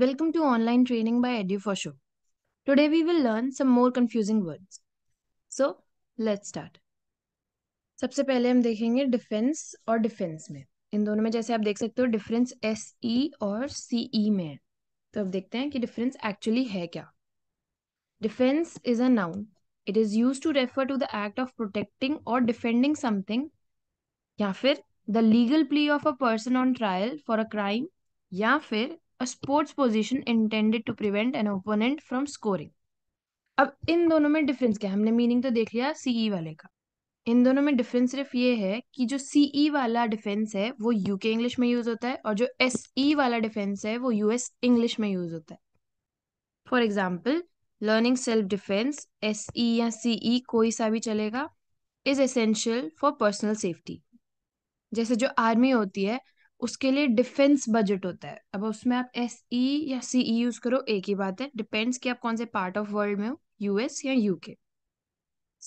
Welcome to online training by Edu for Show. Today we will learn some more confusing words. So let's start. सबसे पहले हम देखेंगे defence और defence में इन दोनों में जैसे आप देख सकते हो डिफरेंस एस ई और सी ई e में है तो अब देखते हैं कि डिफरेंस एक्चुअली है क्या defence is a noun it is use to refer to the act of protecting और डिफेंडिंग समथिंग या फिर the legal plea of a person on trial for a crime या फिर a sports position intended to prevent an opponent from scoring अब इन दोनों में difference क्या है हमने मीनिंग तो देख लिया सीई e वाले का इन दोनों में डिफरेंस सिर्फ ये है कि जो सीई e वाला डिफेंस है वो यूके इंग्लिश में यूज होता है और जो एस ई e वाला डिफेंस है वो यूएस इंग्लिश में यूज होता है for example learning self defence S E या सीई कोई सा भी चलेगा is essential for personal safety जैसे जो आर्मी होती है उसके लिए डिफेंस बजट होता है अब उसमें आप एस ई e या सी ई यूज करो एक ही बात है डिपेंड्स कि आप कौन से पार्ट ऑफ वर्ल्ड में हो यूएस या यूके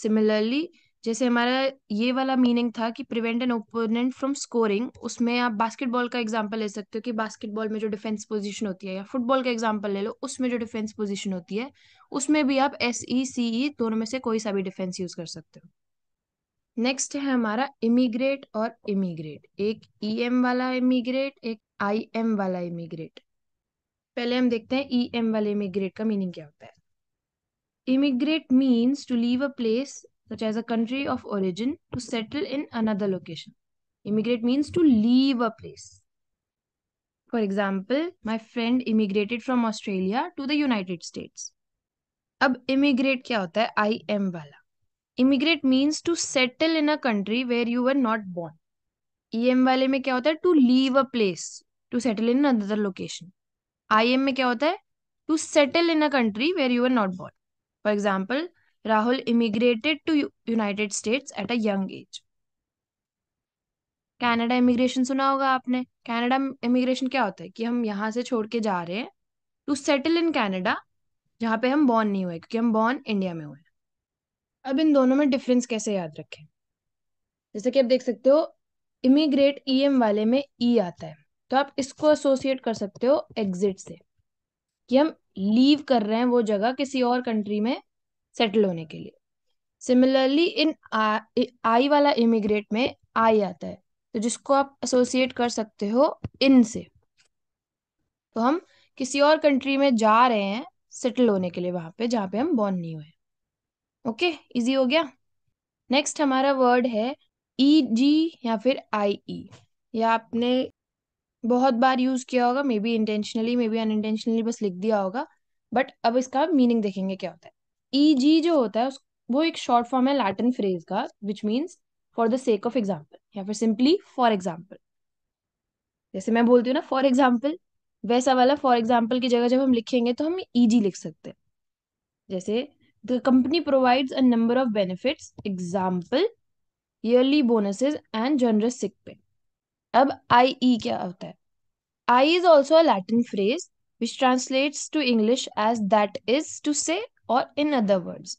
सिमिलरली जैसे हमारा ये वाला मीनिंग था कि prevent an opponent from scoring उसमें आप बास्केटबॉल का एग्जाम्पल ले सकते हो कि बास्केटबॉल में जो डिफेंस पोजीशन होती है या फुटबॉल का एग्जाम्पल ले लो उसमें जो डिफेंस पोजीशन होती है उसमें भी आप एस ई सी ई दोनों में से कोई सा भी डिफेंस यूज कर सकते हो नेक्स्ट है हमारा इमिग्रेट और इमिग्रेट एक ई एम वाला इमिग्रेट एक आई एम वाला इमिग्रेट पहले हम देखते हैं ई एम वाले इमिग्रेट का मीनिंग क्या होता है emigrate means to leave a place such as a country of origin to settle in another location emigrate means to leave a place for example my friend emigrated from Australia to the United States अब immigrate क्या होता है I M वाला immigrate means to settle in a country where you are not born M वाले में क्या होता है to leave a place to settle in other location I M में क्या होता है to settle in a country where you are not born for example Rahul immigrated to United States at a young age Canada immigration सुना होगा आपने Canada immigration क्या होता है कि हम यहाँ से छोड़ के जा रहे हैं टू सेटल इन कैनेडा जहाँ पे हम बॉर्न नहीं हुए क्योंकि हम बॉर्न इंडिया में हुए अब इन दोनों में डिफरेंस कैसे याद रखें जैसे कि आप देख सकते हो इमिग्रेट ई एम वाले में ई e आता है तो आप इसको एसोसिएट कर सकते हो एग्जिट से कि हम लीव कर रहे हैं वो जगह किसी और कंट्री में सेटल होने के लिए सिमिलरली इन आई वाला इमिग्रेट में आई आता है तो जिसको आप एसोसिएट कर सकते हो इन से तो हम किसी और कंट्री में जा रहे हैं सेटल होने के लिए वहां पे जहाँ पे हम बॉर्न नहीं हुए ओके okay, इजी हो गया नेक्स्ट हमारा वर्ड है ई e जी या फिर आई ई या आपने बहुत बार यूज किया होगा maybe intentionally maybe unintentionally बस लिख दिया होगा बट अब इसका मीनिंग देखेंगे क्या होता है ई e जी जो होता है वो एक शॉर्ट फॉर्म है लैटिन फ्रेज का which means for the sake of example या फिर सिंपली फॉर एग्जाम्पल जैसे मैं बोलती हूँ ना फॉर एग्जाम्पल वैसा वाला फॉर एग्जाम्पल की जगह जब हम लिखेंगे तो हम ई e जी लिख सकते हैं जैसे The company provides a number of benefits, example, yearly bonuses and generous sick pay. Ab IE क्या होता है? I is also a Latin phrase which translates to English as that is to say or in other words.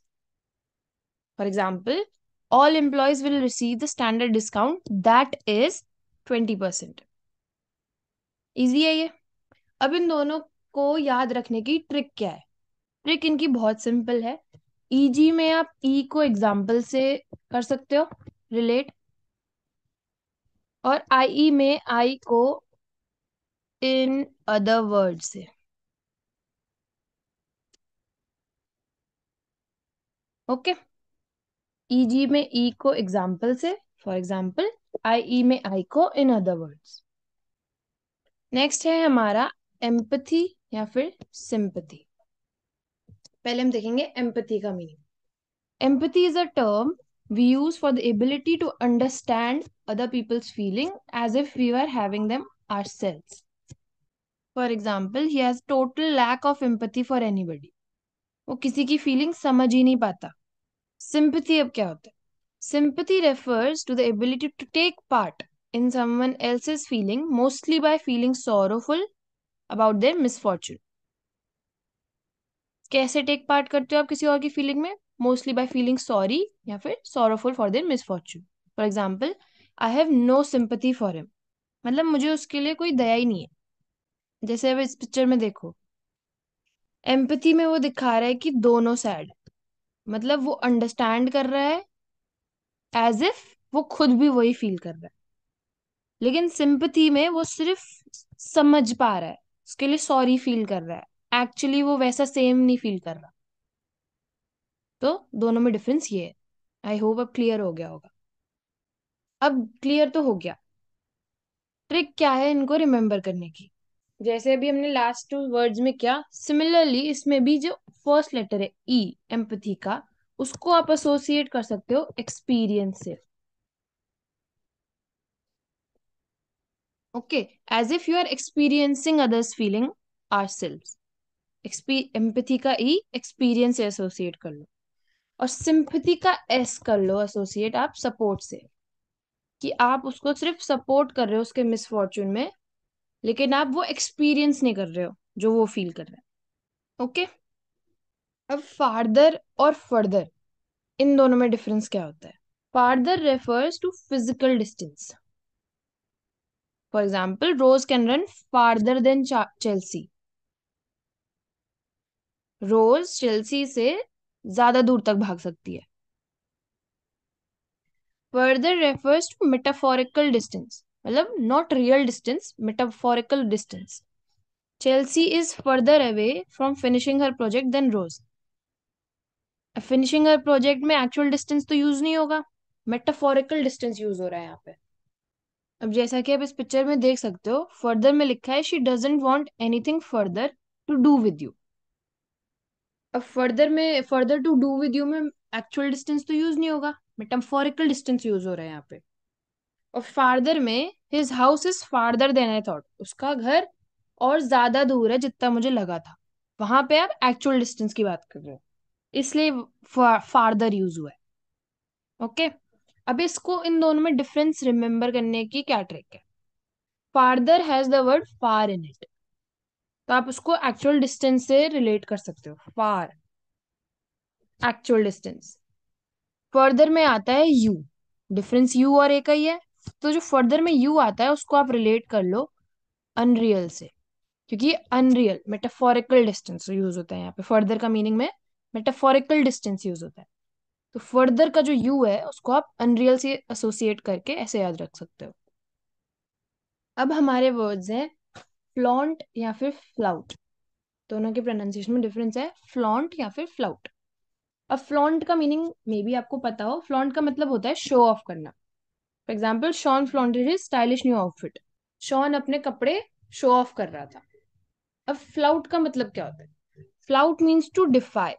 For example, all employees will receive the standard discount that is 20%. Easy है ये अब इन दोनों को याद रखने की trick क्या है ट्रिक इनकी बहुत सिंपल है ईजी e में आप ई e को एग्जाम्पल से कर सकते हो रिलेट और आईई e में आई को इन अदर वर्ड से ओके ईजी में ई को एग्जाम्पल से फॉर एग्जाम्पल आई ई में आई को इन अदर वर्ड्स नेक्स्ट है हमारा एम्पथी या फिर सिंपथी पहले हम देखेंगे एम्पति का meaning empathy is a term we use for the ability to understand other people's feeling as if we are having them ourselves for example he has total lack of empathy for anybody वो किसी की feeling समझ ही नहीं पाता sympathy अब क्या होता है sympathy refers to the ability to take part in someone else is feeling mostly by feeling sorrowful about their misfortune कैसे टेक पार्ट करते हो आप किसी और की फीलिंग में मोस्टली बाय फीलिंग सॉरी या फिर sorrowful for their misfortune for example I have no sympathy for him मतलब मुझे उसके लिए कोई दया ही नहीं है जैसे अब इस पिक्चर में देखो एम्पथी में वो दिखा रहा है कि दोनों सैड मतलब वो अंडरस्टैंड कर रहा है एज इफ वो खुद भी वही फील कर रहा है लेकिन सिंपथी में वो सिर्फ समझ पा रहा है उसके लिए सॉरी फील कर रहा है एक्चुअली वो वैसा सेम नहीं फील कर रहा तो दोनों में डिफरेंस ये है आई होप अब क्लियर हो गया होगा अब क्लियर तो हो गया ट्रिक क्या है इनको रिमेम्बर करने की जैसे अभी हमने लास्ट टू वर्ड्स में क्या सिमिलरली इसमें भी जो फर्स्ट लेटर है ई e, एम्पथी का उसको आप एसोसिएट कर सकते हो एक्सपीरियंस से okay as if you are experiencing others feeling our self empathy का ई एक्सपीरियंस से एसोसिएट कर लो और सिंपथी का एस कर लो एसोसिएट आप सपोर्ट से कि आप उसको सिर्फ सपोर्ट कर रहे हो उसके मिसफॉर्चून में लेकिन आप वो एक्सपीरियंस नहीं कर रहे हो जो वो फील कर रहे हैं ओके अब फार्दर और फर्दर इन दोनों में डिफरेंस क्या होता है farther refers to physical distance for example Rose can run farther than Chelsea Rose Chelsea से ज्यादा दूर तक भाग सकती है further refers to metaphorical distance मतलब not real distance metaphorical distance Chelsea is further away from finishing her project than Rose finishing her project में actual distance तो यूज नहीं होगा मेटाफोरिकल डिस्टेंस यूज हो रहा है यहाँ पे अब जैसा कि आप इस पिक्चर में देख सकते हो फर्दर में लिखा है she doesn't want anything further to do with you अब फर्दर में further to do with you में एक्चुअल डिस्टेंस तो यूज नहीं होगा मेटाफोरिकल डिस्टेंस यूज हो रहा है यहाँ पे और फार्दर में his house is farther then I thought उसका घर और ज्यादा दूर है जितना मुझे लगा था वहां पे आप एक्चुअल डिस्टेंस की बात कर रहे हो इसलिए फार्दर यूज हुआ है ओके अब इसको इन दोनों में डिफरेंस रिमेम्बर करने की क्या ट्रिक है farther has the word far in it तो आप उसको एक्चुअल डिस्टेंस से रिलेट कर सकते हो फार एक्चुअल डिस्टेंस फर्दर में आता है यू डिफरेंस यू और ए का ही है तो जो फर्दर में यू आता है उसको आप रिलेट कर लो अनरियल से क्योंकि अनरियल मेटाफोरिकल डिस्टेंस यूज होता है यहाँ पे फर्दर का मीनिंग में मेटाफोरिकल डिस्टेंस यूज होता है तो फर्दर का जो यू है उसको आप अनरियल से एसोसिएट करके ऐसे याद रख सकते हो अब हमारे वर्ड्स हैं फ्लॉन्ट या फिर फ्लाउट दोनों के प्रोनाउंसिएशन में डिफरेंस है फ्लॉन्ट या फिर फ्लाउट अब फ्लॉन्ट का मीनिंग मे बी आपको पता हो फ्लॉन्ट का मतलब होता है शो ऑफ करना for example Shawn flaunted his stylish new outfit Shawn अपने कपड़े शो ऑफ कर रहा था अब फ्लाउट का मतलब क्या होता है flout means to defy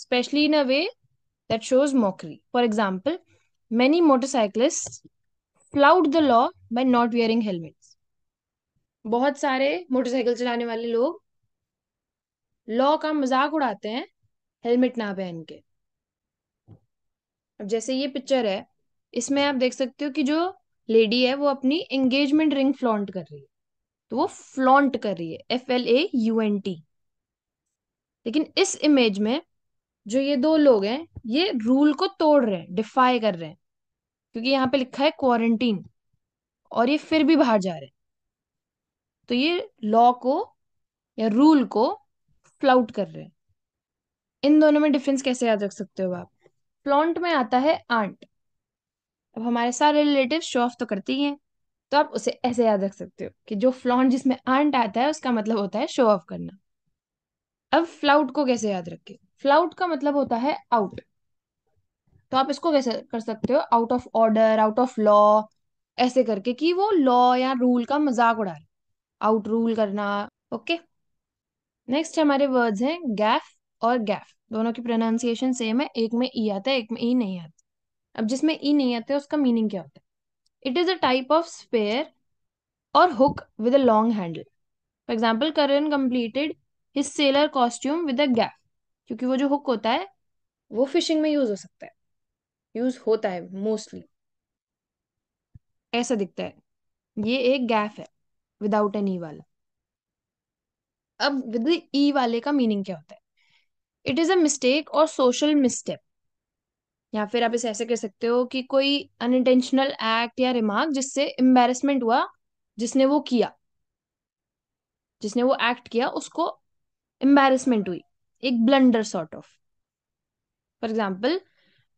especially in a way that shows mockery for example many motorcyclist flout the law by not wearing helmet बहुत सारे मोटरसाइकिल चलाने वाले लोग लॉ का मजाक उड़ाते हैं हेलमेट ना पहन के अब जैसे ये पिक्चर है इसमें आप देख सकते हो कि जो लेडी है वो अपनी एंगेजमेंट रिंग फ्लॉन्ट कर रही है तो वो फ्लॉन्ट कर रही है F L A U N T लेकिन इस इमेज में जो ये दो लोग हैं ये रूल को तोड़ रहे हैं डिफाई कर रहे हैं क्योंकि यहाँ पे लिखा है क्वारंटीन और ये फिर भी बाहर जा रहे हैं तो ये लॉ को या रूल को फ्लाउट कर रहे हैं इन दोनों में डिफरेंस कैसे याद रख सकते हो आप प्लॉन्ट में आता है आंट अब हमारे सारे रिलेटिव शो ऑफ तो करती हैं तो आप उसे ऐसे याद रख सकते हो कि जो फ्लॉन्ट जिसमें आंट आता है उसका मतलब होता है शो ऑफ करना अब फ्लाउट को कैसे याद रखें फ्लाउट का मतलब होता है आउट तो आप इसको कैसे कर सकते हो out of order out of law ऐसे करके कि वो लॉ या रूल का मजाक उड़ा रहे आउट रूल करना ओके नेक्स्ट हमारे वर्ड्स हैं गैफ और गैफ दोनों की प्रोनाउंसिएशन सेम है एक में ई e आता है एक में ई e नहीं आता अब जिसमें ई e नहीं आता है उसका मीनिंग क्या होता है it is a type of spear और hook with a long handle for example Karan completed his sailor costume with a gaffe क्योंकि वो जो हुक होता है वो फिशिंग में यूज हो सकता है यूज होता है मोस्टली ऐसा दिखता है ये एक गैफ है विदाउट एन ई वाला अब विद ई e वाले का मीनिंग क्या होता है इट इज अ मिस्टेक और सोशल मिस्टेप या फिर आप इसे ऐसे कह सकते हो कि कोई अनइंटेंशनल एक्ट या रिमार्क जिससे एम्बेरसमेंट हुआ जिसने वो किया जिसने वो एक्ट किया उसको एम्बेरसमेंट हुई एक blunder sort of for example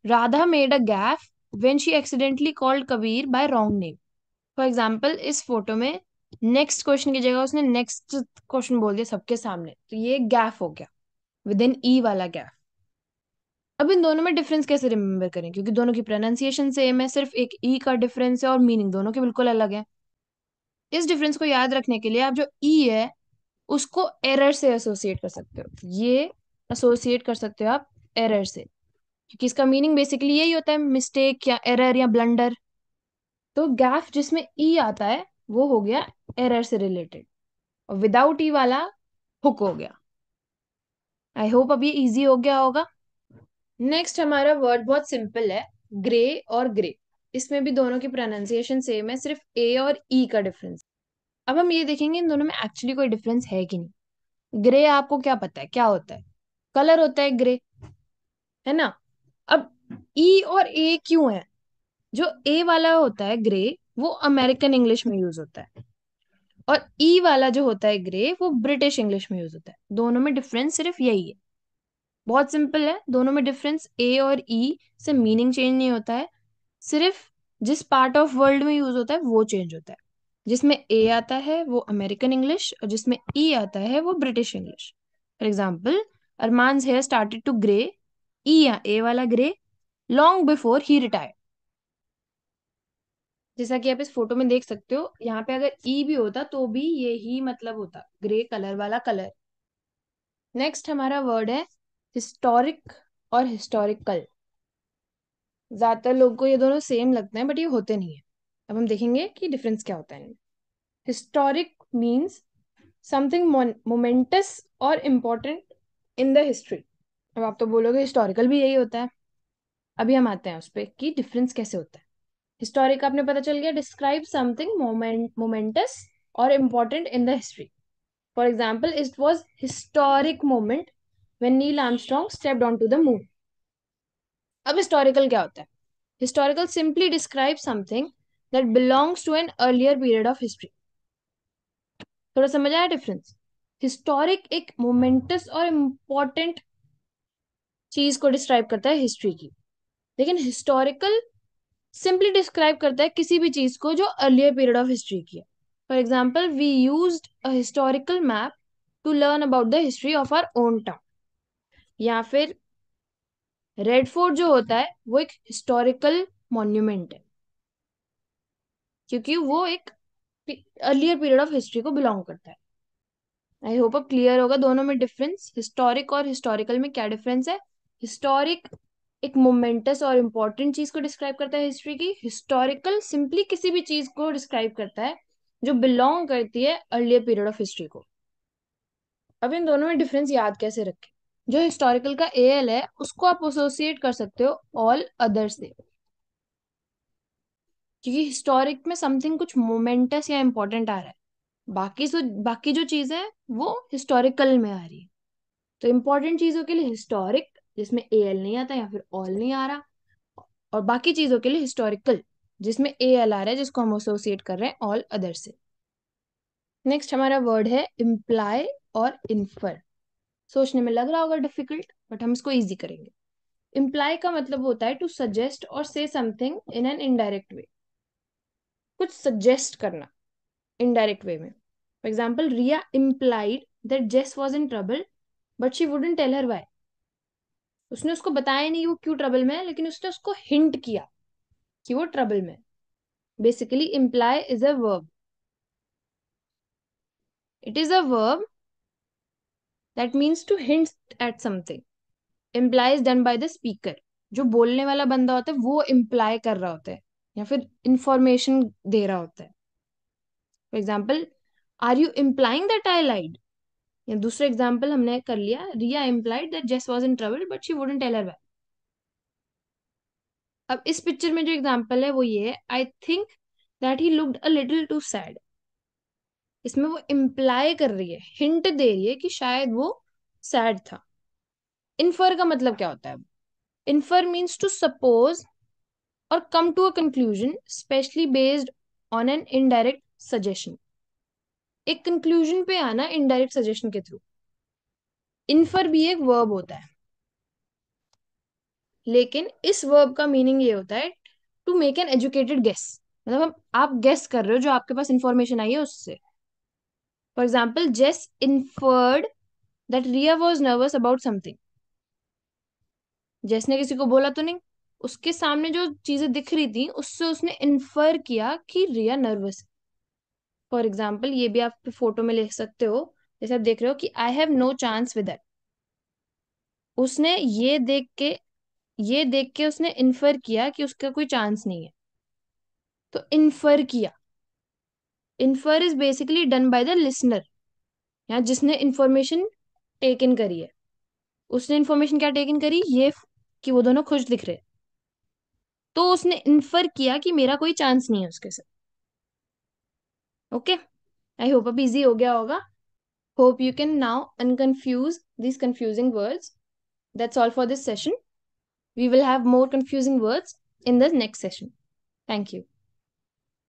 Radha made a gaffe when she accidentally called Kabir by wrong name for example इस फोटो में नेक्स्ट क्वेश्चन की जगह उसने नेक्स्ट क्वेश्चन बोल दिया सबके सामने तो ये गैफ हो गया विद इन ई वाला गैफ अब इन दोनों में डिफरेंस कैसे रिमेम्बर करें क्योंकि दोनों की प्रोनाउंसिएशन सेम है सिर्फ एक ई e का डिफरेंस है और मीनिंग दोनों के बिल्कुल अलग है इस डिफरेंस को याद रखने के लिए आप जो ई e है उसको एरर से एसोसिएट कर सकते हो ये एसोसिएट कर सकते हो आप एरर से क्योंकि इसका मीनिंग बेसिकली यही होता है मिस्टेक या एरर या ब्लंडर तो गैफ जिसमें ई e आता है वो हो गया एरर से रिलेटेड और विदाउट ई e वाला हुक हो गया आई होप अभी इजी हो गया होगा नेक्स्ट हमारा वर्ड बहुत सिंपल है ग्रे और ग्रे इसमें भी दोनों की प्रोनाउंसिएशन सेम है सिर्फ ए और ई e का डिफरेंस अब हम ये देखेंगे इन दोनों में एक्चुअली कोई डिफरेंस है कि नहीं ग्रे आपको क्या पता है क्या होता है कलर होता है ग्रे है ना अब ई e और ए क्यों है जो ए वाला होता है ग्रे वो अमेरिकन इंग्लिश में यूज होता है और ई e वाला जो होता है ग्रे वो ब्रिटिश इंग्लिश में यूज होता है दोनों में डिफरेंस सिर्फ यही है बहुत सिंपल है दोनों में डिफरेंस ए और ई e से मीनिंग चेंज नहीं होता है सिर्फ जिस पार्ट ऑफ वर्ल्ड में यूज होता है वो चेंज होता है जिसमें ए आता है वो अमेरिकन इंग्लिश और जिसमें ई e आता है वो British English for example Arman hair started to grey E या ए वाला grey long before he retired जैसा कि आप इस फोटो में देख सकते हो यहाँ पे अगर ई e भी होता तो भी ये ही मतलब होता ग्रे कलर वाला कलर नेक्स्ट हमारा वर्ड है हिस्टोरिक और हिस्टोरिकल ज्यादातर लोगों को ये दोनों सेम लगते हैं बट ये होते नहीं है अब हम देखेंगे कि डिफरेंस क्या होता है हिस्टोरिक मीन्स समथिंग मोमेंटस और इम्पोर्टेंट इन द हिस्ट्री अब आप तो बोलोगे हिस्टोरिकल भी यही होता है अभी हम आते हैं उस पर कि डिफरेंस कैसे होता है हिस्टोरिक का आपने पता चल गया डिस्क्राइब समथिंग मोमेंटस और important in the history for example it was historic moment when Neil Armstrong step on to the moon अब हिस्टोरिकल क्या होता है historical simply describe something that belongs to an earlier period of history थोड़ा समझ आया difference historic एक momentous और important चीज को डिस्क्राइब करता है हिस्ट्री की लेकिन हिस्टोरिकल सिंपली डिस्क्राइब करता है किसी भी चीज को जो अर्लियर पीरियड ऑफ हिस्ट्री की है for example we use a historical map to learn about the history of our own town या फिर रेड फोर्ट जो होता है वो एक हिस्टोरिकल मॉन्यूमेंट है क्योंकि वो एक अर्लियर पीरियड ऑफ हिस्ट्री को बिलोंग करता है आई होप अब क्लियर होगा दोनों में डिफरेंस हिस्टोरिक और हिस्टोरिकल में क्या डिफरेंस है हिस्टोरिक एक मोमेंटस और इम्पोर्टेंट चीज को डिस्क्राइब करता है हिस्ट्री की हिस्टोरिकल सिंपली किसी भी चीज को डिस्क्राइब करता है जो बिलोंग करती है अर्लियर पीरियड ऑफ हिस्ट्री को अब इन दोनों में डिफरेंस याद कैसे रखें जो हिस्टोरिकल का एएल है उसको आप एसोसिएट कर सकते हो ऑल अदर से क्योंकि हिस्टोरिक में समथिंग कुछ मोमेंटस या इम्पोर्टेंट आ रहा है बाकी सो बाकी जो चीजें वो हिस्टोरिकल में आ रही है तो इम्पोर्टेंट चीजों के लिए हिस्टोरिक जिसमें ए एल नहीं आता या फिर ऑल नहीं आ रहा और बाकी चीजों के लिए हिस्टोरिकल जिसमें ए एल आ रहा है जिसको हम एसोसिएट कर रहे हैं ऑल अदर से नेक्स्ट हमारा वर्ड है इम्प्लाय और इन्फर सोचने में लग रहा होगा डिफिकल्ट बट हम इसको ईजी करेंगे इम्प्लाय का मतलब होता है टू सजेस्ट और से something in an indirect way कुछ सजेस्ट करना इनडायरेक्ट वे में for example Riya implied that Jess was in trouble but she wouldn't tell her why उसने उसको बताया नहीं वो क्यों ट्रबल में है लेकिन उसने उसको हिंट किया कि वो ट्रबल में basically imply is a verb it is a verb that means to hint at something is done by the speaker जो बोलने वाला बंदा होता है वो इम्प्लाय कर रहा होता है या फिर इंफॉर्मेशन दे रहा होता है for example are you implying that I lied या दूसरा एग्जाम्पल हमने कर लिया Riya implied that Jess was in trouble but she wouldn't tell her her well अब इस पिक्चर में जो एग्जाम्पल है वो ये है I think that he looked a little too sad इसमें वो इम्प्लाई कर रही है हिंट दे रही है कि शायद वो सैड था इन्फर का मतलब क्या होता है इन्फर मीन्स टू सपोज और come to a conclusion especially based on an indirect suggestion एक कंक्लूजन पे आना इनडायरेक्ट सजेशन के थ्रू इनफर भी एक वर्ब होता है लेकिन इस वर्ब का मीनिंग ये होता है to make an educated guess मतलब आप गेस कर रहे हो जो आपके पास इंफॉर्मेशन आई है उससे for example Jess inferred that Riya was nervous about something जैसने ने किसी को बोला तो नहीं उसके सामने जो चीजें दिख रही थी उससे उसने इन्फर किया कि रिया नर्वस है फॉर एग्जाम्पल ये भी आप फोटो में ले सकते हो जैसे आप देख रहे हो कि I have no chance with that उसने ये देख के ये देख के उसने इन्फर किया कि उसका कोई चांस नहीं है तो इन्फर किया infer is basically done by the listener या जिसने इन्फॉर्मेशन टेक इन करी है उसने इन्फॉर्मेशन क्या टेक इन करी ये कि वो दोनों खुश दिख रहे तो उसने इन्फर किया कि मेरा कोई चांस नहीं है उसके साथ okay i hope ab easy ho gaya hoga hope you can now unconfuse these confusing words that's all for this session we will have more confusing words in the next session thank you